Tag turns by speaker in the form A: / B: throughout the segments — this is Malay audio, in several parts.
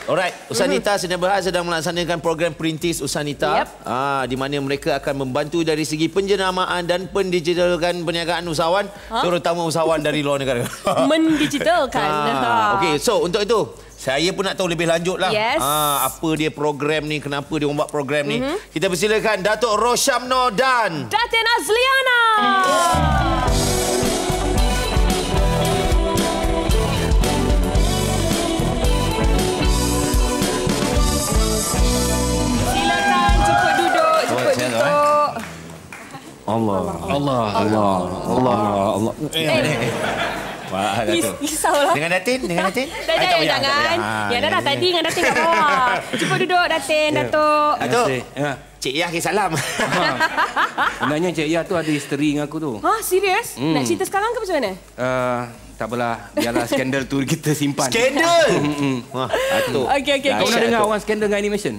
A: Yes. Alright. Usanita mm-hmm. Sedang Berhad sedang melaksanakan program Perintis Usanita. Yep. Ah, di mana mereka akan membantu dari segi penjenamaan dan pendigitalkan perniagaan usahawan. Huh? Ha? Terutama usahawan dari luar negara. Mendigitalkan. Ah. Ha. Okay. So untuk itu... Saya pun nak tahu lebih lanjut lah. Yes. Ah, apa dia program ni, kenapa dia membuat program ni. Mm -hmm. Kita persilakan Datuk Roshamno dan...
B: Datin Azliana. Yeah.
C: Allah. Allah. Allah.
A: Allah. Eh, Allah. Eh. Risaulah Dengan Datin Dengan Datin
B: Tak ada yang jangan Ya dah dah ah, tadi ya. Dengan Datin kat bawah Cuba duduk Datin ya. Datuk Datuk
A: ya.
C: Cik Yah kisah salam Sebenarnya Cik Yah tu Ada isteri dengan aku tu Ha serius hmm. Nak cerita sekarang ke macam mana uh, Tak apalah Biarlah skandal tu Kita simpan Skandal hmm,
A: hmm. Wah, Datuk okay, okay, Kau pernah dengar orang skandal Dengan animation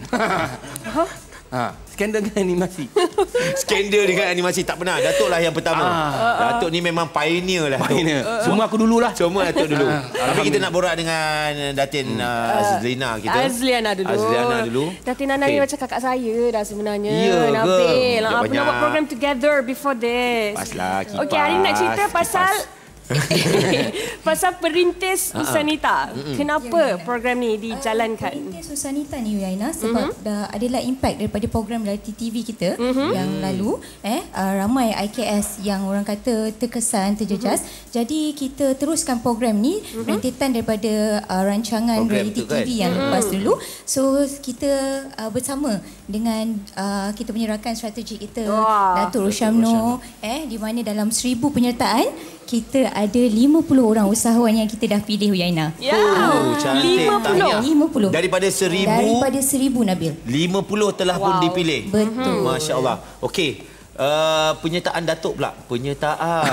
A: Ha, skandal dengan animasi. skandal dengan animasi tak pernah. Datuk lah yang pertama. Ha. Datuk ah, ah. ni memang pioneer lah. Pioneer. Semua aku dululah. Semua Datuk dulu. Ha. Tapi kita nak borak dengan eh, Datin hmm. uh, Azlina kita. Azliana dulu. Azliana dulu. Datin Nana okay. macam
B: kakak saya dah sebenarnya. Ya ke? Nak buat program together before this. Pas lah, kipas. Okey, hari nak cerita pasal... Kipas. Pasal perintis uh-huh. Ah, ah. Usanita. Kenapa ya, ya, ya, program ni ah, dijalankan? Uh, perintis Usanita ni Yaina sebab uh-huh. dah adalah impact daripada program reality TV kita uh-huh. yang mm. lalu eh uh, ramai IKS yang orang kata terkesan terjejas. Uh-huh. Jadi kita teruskan program ni uh-huh. rentetan daripada uh, rancangan program reality TV kan? yang uh-huh. lepas dulu. So kita uh, bersama dengan uh, kita menyerahkan strategi kita Wah. Datuk Roshamno eh di mana dalam seribu penyertaan kita ada 50 orang usahawan yang kita dah pilih Huyaina. Ya. Oh, 50. 50. Daripada 1000. Daripada 1000 Nabil.
A: 50 telah wow. pun dipilih. Betul. Masya-Allah. Okey. Eh, penyertaan Datuk pula. Penyertaan.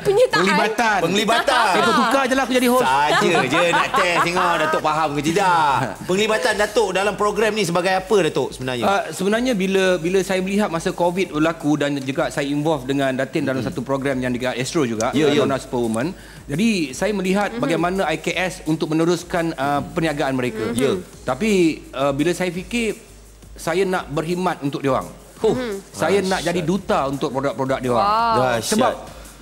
A: penyertaan. Penglibatan. Penglibatan. Saya eh, tukar ah. je lah aku jadi host. Saja je nak test tengok Datuk faham ke tidak. Penglibatan Datuk dalam program ni sebagai apa Datuk sebenarnya? Uh, sebenarnya
C: bila bila saya melihat masa COVID berlaku dan juga saya involve dengan Datin dalam mm-hmm. satu program yang dekat Astro juga. Ya, yeah, yeah. Superwoman. Jadi saya melihat mm-hmm. bagaimana IKS untuk meneruskan uh, perniagaan mereka. Mm-hmm. Ya. Yeah. Tapi uh, bila saya fikir saya nak berkhidmat untuk dia orang. Huh, hmm. saya Asyad. Ah, nak jadi duta untuk produk-produk dia orang. Sebab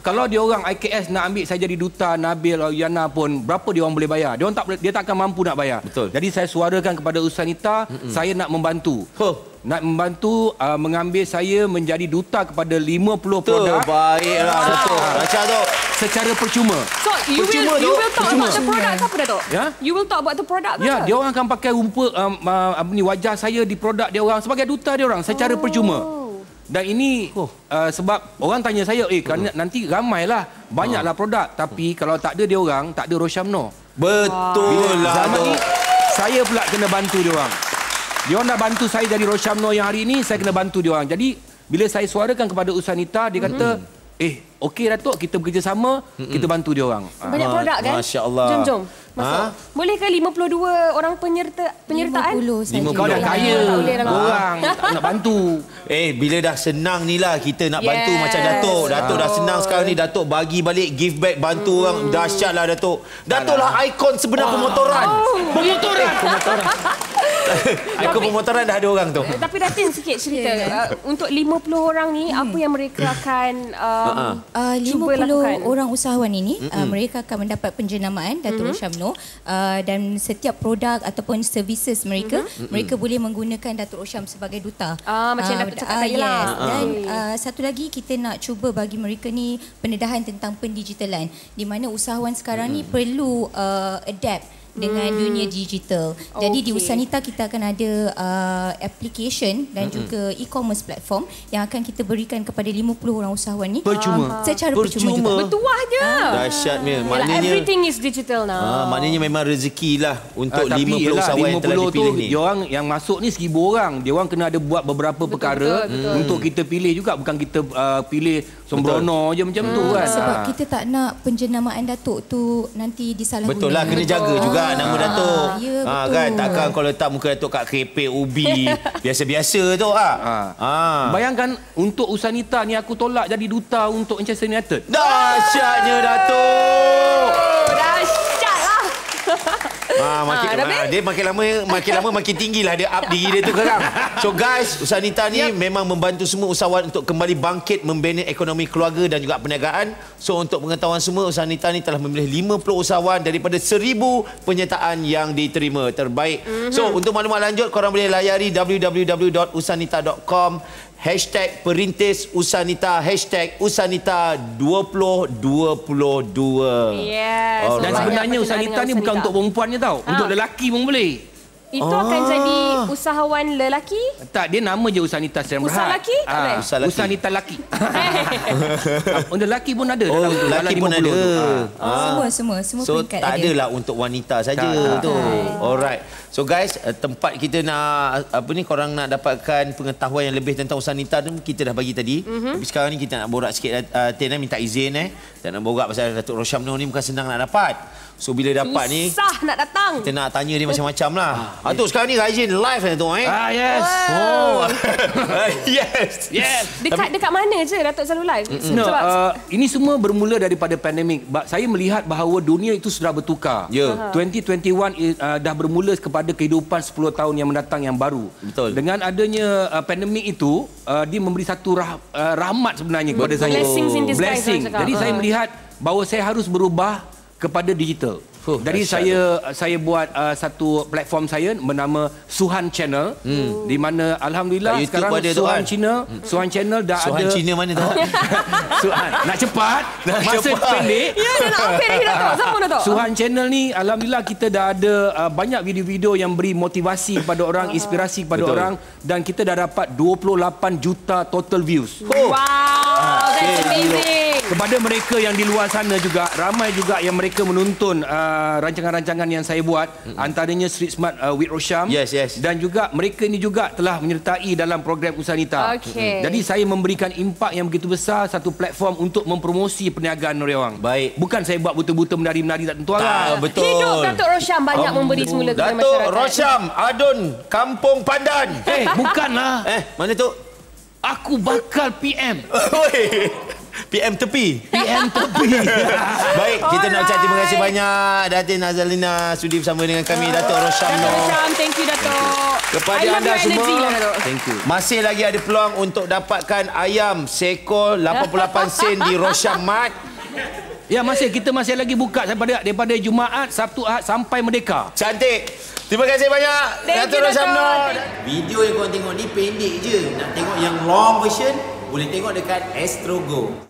C: kalau dia orang IKS nak ambil saya jadi duta Nabil atau Yana pun berapa dia orang boleh bayar? Dia orang tak dia tak akan mampu nak bayar. Betul. Jadi saya suarakan kepada Usanita, Mm-mm. saya nak membantu. Huh. Nak membantu uh, mengambil saya menjadi duta kepada 50 Tuh, produk. Baiklah, betul. Baiklah, betul. Macam tu secara percuma.
B: So, you percuma will, you will talk percuma. about the product apa dah tu? Yeah? You will talk about the product ke? Ya, yeah, dia orang
C: akan pakai rupa um, uh, ni wajah saya di produk dia orang sebagai duta dia orang secara oh. percuma. Dan ini oh. uh, sebab orang tanya saya, eh kan oh. nanti ramailah, banyaklah ah. produk. Tapi oh. kalau tak ada dia orang, tak ada Roshamno. Betul lah. Zaman ini, saya pula kena bantu dia orang. Dia orang dah bantu saya dari Roshamno yang hari ini, saya kena bantu dia orang. Jadi, bila saya suarakan kepada Usanita, dia kata, mm -hmm. Eh, okey Datuk, kita bekerjasama, Mm-mm. kita bantu dia orang. Banyak ah. produk kan? Masya
B: Allah. Jom, jom. Ha? Boleh ke 52 orang penyerta, penyertaan? 50 saja. Kau dah kaya. Ha. Orang tak
A: nak bantu. Eh, bila dah senang ni lah kita nak yes. bantu macam Datuk. Datuk oh. dah senang sekarang ni. Datuk bagi balik, give back, bantu hmm. orang. Dahsyat lah Datuk. Datuk lah ikon sebenar oh. pemotoran.
B: Oh. Pemotoran. Eh, pemotoran. Aku
A: pemotoran dah ada orang tu.
B: Tapi datin sikit cerita. Okay. Ya, ya. Uh, untuk 50 orang ni, hmm. apa yang mereka akan um, ah, ah. uh 50 lakukan? orang usahawan ini, uh, mereka akan mendapat penjenamaan Datuk uh-huh. Syamno. Uh, dan setiap produk ataupun services mereka, uh-huh. mereka uh-huh. boleh menggunakan Datuk Osham sebagai duta. Ah, macam uh, Datuk cakap uh, yes. uh Dan uh, satu lagi, kita nak cuba bagi mereka ni pendedahan tentang pendigitalan. Di mana usahawan sekarang uh-huh. ni perlu uh, adapt dengan hmm. dunia digital. Jadi okay. di Usaha kita akan ada uh, application dan hmm. juga hmm. e-commerce platform yang akan kita berikan kepada 50 orang usahawan ni percuma. Ah. secara percuma, percuma juga. Bertuah je. Ah.
A: Dahsyatnya. Maknanya everything
B: is digital now. Ah, maknanya
A: memang rezekilah
C: untuk ah, 50 yalah, usahawan 50 yang telah dipilih tu, ni. Orang yang masuk ni 1000 orang, dia orang kena ada buat beberapa betul, perkara betul, betul. Hmm. untuk kita pilih juga bukan kita uh, pilih sembrono betul. je macam hmm. tu kan.
B: Sebab ah. kita tak nak penjenamaan datuk tu nanti disalahgunakan. Betul lah kena jaga juga kan nama ha. datuk. Ya, ha kan takkan
A: kau letak muka datuk kat kepek ubi biasa-biasa tu ah. Ha. ha.
C: Bayangkan untuk usanita ni aku tolak jadi duta untuk Manchester United. Dahsyatnya datuk.
A: Ha, makin, ha, ha, dia makin lama makin lama makin tinggilah dia up diri dia tu sekarang. So guys, Usaha Nita ni yep. memang membantu semua usahawan untuk kembali bangkit membina ekonomi keluarga dan juga perniagaan. So untuk pengetahuan semua, Usaha Nita ni telah memilih 50 usahawan daripada 1000 penyertaan yang diterima terbaik. Mm-hmm. So untuk maklumat lanjut korang boleh layari www.usanita.com Hashtag perintis Usanita Hashtag Usanita 2022
B: yeah, right. Dan sebenarnya Usanita, ni bukan untuk
A: perempuan je tau ha.
B: Untuk ah.
C: lelaki pun boleh
B: itu ah. akan jadi usahawan lelaki?
C: Tak, dia nama je Usanita Sian Berhad. Usalaki? Ah. Usalaki. Usanita Laki. untuk ah, lelaki pun ada.
A: Oh, lelaki pun ada. Ah. ah. Semua,
B: semua. Semua so, peringkat tak ada. adalah
A: untuk wanita saja tu. Hai. Alright. So guys, eh, tempat kita nak, apa ni, korang nak dapatkan pengetahuan yang lebih tentang Usanita tu, kita dah bagi tadi. Mm-hmm. Tapi sekarang ni kita nak borak sikit, uh, eh, Tien, eh, minta izin. Eh. Kita nak borak pasal Datuk Rosyam ni bukan senang nak dapat. So bila dapat Susah ni Susah
B: nak datang Kita nak
A: tanya dia macam-macam lah ah, yeah. Atuk sekarang ni rajin live ni kan, tu eh Ah yes wow. Oh ah, Yes Yes Dekat Tapi,
B: dekat mana je Datuk selalu live mm -mm. No, uh,
A: Ini semua
C: bermula daripada pandemik Saya melihat bahawa dunia itu sudah bertukar Ya yeah. 2021 uh, dah bermula kepada kehidupan 10 tahun yang mendatang yang baru Betul Dengan adanya uh, pandemik itu uh, Dia memberi satu rah, uh, rahmat sebenarnya kepada Betul. saya Blessings in disguise Blessing. Jadi uh. saya melihat bahawa saya harus berubah kepada digital. Oh, Dari saya saya buat uh, satu platform saya bernama Suhan Channel hmm. di mana alhamdulillah YouTube sekarang ada Suhan kan? Channel hmm. Suhan Channel dah Suhan ada Suhan Channel mana tu? Suhan nak cepat nak masa cepat. pendek. Ya dah nak apa tu. Suhan Channel ni alhamdulillah kita dah ada uh, banyak video-video yang beri motivasi kepada orang, ah. inspirasi kepada Betul. orang dan kita dah dapat 28 juta total views. Oh. Wow, that's amazing kepada mereka yang di luar sana juga ramai juga yang mereka menonton uh, rancangan-rancangan uh, yang saya buat mm-hmm. antaranya Street Smart uh, with Rosham yes, yes. dan juga mereka ini juga telah menyertai dalam program Usaha Nita okay. jadi saya memberikan impak yang begitu besar satu platform untuk mempromosi perniagaan Noriawang baik bukan saya buat buta-buta menari-menari tak tentu lah betul hidup Datuk Rosham banyak um, memberi semula kepada Datuk masyarakat Datuk Rosham
A: Adun Kampung Pandan eh bukanlah eh mana tu aku bakal PM PM tepi. PM tepi. Baik, kita nak ucap terima kasih banyak. Datin Nazalina, sudi bersama dengan kami. datuk Dato' Rosham. Dato' Rosham,
C: thank you Dato'. Kepada anda semua, lah,
A: thank you. masih lagi ada peluang untuk dapatkan ayam sekol 88 sen di Rosham Mart.
C: Ya masih kita masih lagi buka daripada daripada Jumaat Sabtu Ahad sampai Merdeka.
A: Cantik. Terima kasih banyak Datuk Rosamno. Video yang kau tengok ni pendek je. Nak tengok yang long version boleh tengok dekat Astro Go.